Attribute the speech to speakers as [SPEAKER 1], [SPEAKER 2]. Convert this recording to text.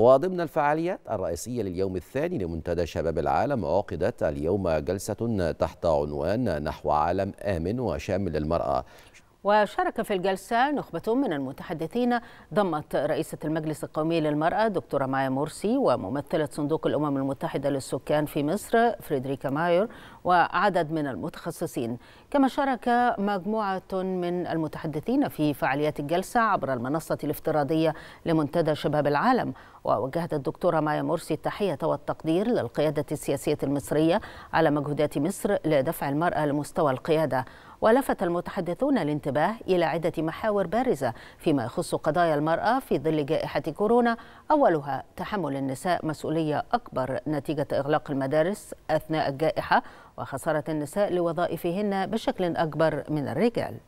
[SPEAKER 1] وضمن الفعاليات الرئيسية لليوم الثاني لمنتدى شباب العالم عقدت اليوم جلسة تحت عنوان نحو عالم آمن وشامل للمرأة
[SPEAKER 2] وشارك في الجلسة نخبة من المتحدثين ضمت رئيسة المجلس القومي للمرأة دكتورة مايا مرسي وممثلة صندوق الأمم المتحدة للسكان في مصر فريدريكا ماير وعدد من المتخصصين كما شارك مجموعة من المتحدثين في فعاليات الجلسة عبر المنصة الافتراضية لمنتدى شباب العالم ووجهت الدكتورة مايا مرسي التحية والتقدير للقيادة السياسية المصرية على مجهودات مصر لدفع المرأة لمستوى القيادة ولفت المتحدثون الانتباه إلى عدة محاور بارزة فيما يخص قضايا المرأة في ظل جائحة كورونا أولها تحمل النساء مسؤولية أكبر نتيجة إغلاق المدارس أثناء الجائحة وخسارة النساء لوظائفهن بشكل أكبر من الرجال